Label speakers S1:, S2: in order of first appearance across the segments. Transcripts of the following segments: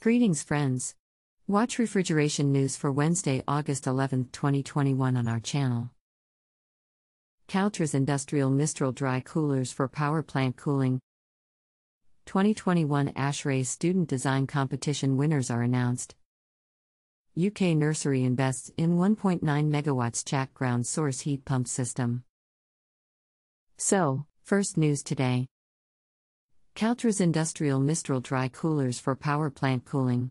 S1: Greetings, friends. Watch refrigeration news for Wednesday, August 11, 2021, on our channel. Caltra's Industrial Mistral Dry Coolers for Power Plant Cooling. 2021 ASHRAE Student Design Competition winners are announced. UK nursery invests in 1.9 megawatts Chak ground source heat pump system. So, first news today. Caltra's industrial Mistral dry coolers for power plant cooling.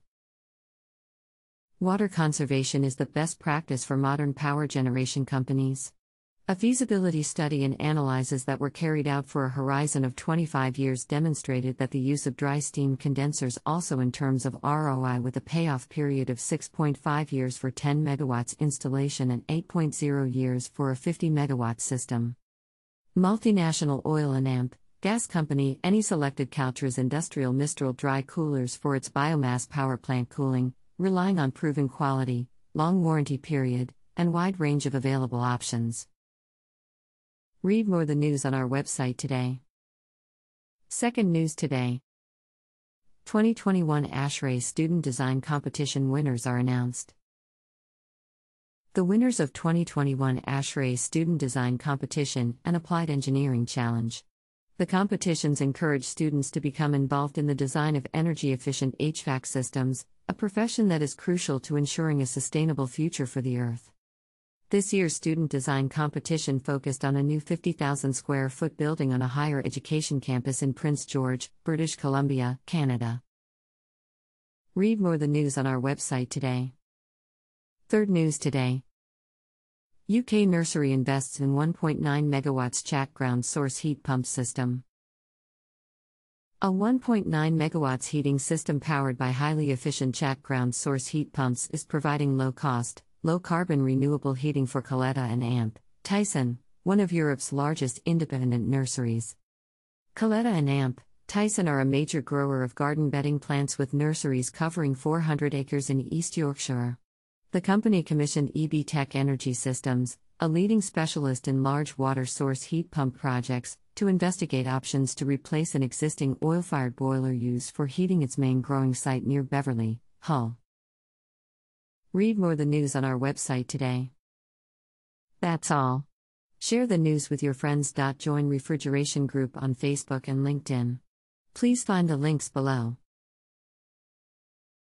S1: Water conservation is the best practice for modern power generation companies. A feasibility study and analyses that were carried out for a horizon of 25 years demonstrated that the use of dry steam condensers also in terms of ROI with a payoff period of 6.5 years for 10 megawatts installation and 8.0 years for a 50 megawatt system. Multinational oil and AMP, Gas Company Any selected Couchers Industrial Mistral dry coolers for its biomass power plant cooling, relying on proven quality, long warranty period, and wide range of available options. Read more the news on our website today. Second news today 2021 ASHRAE Student Design Competition winners are announced. The winners of 2021 ASHRAE Student Design Competition and Applied Engineering Challenge the competitions encourage students to become involved in the design of energy efficient HVAC systems, a profession that is crucial to ensuring a sustainable future for the Earth. This year's student design competition focused on a new 50,000 square foot building on a higher education campus in Prince George, British Columbia, Canada. Read more the news on our website today. Third news today UK nursery invests in 1.9 megawatts Chat ground source heat pump system. A 1.9 megawatts heating system powered by highly efficient Chat ground source heat pumps is providing low cost, low carbon renewable heating for Coletta and AMP, Tyson, one of Europe's largest independent nurseries. Coletta and AMP, Tyson are a major grower of garden bedding plants with nurseries covering 400 acres in East Yorkshire. The company commissioned EB Tech Energy Systems, a leading specialist in large water source heat pump projects, to investigate options to replace an existing oil fired boiler used for heating its main growing site near Beverly, Hull. Read more the news on our website today. That's all. Share the news with your friends. Join Refrigeration Group on Facebook and LinkedIn. Please find the links below.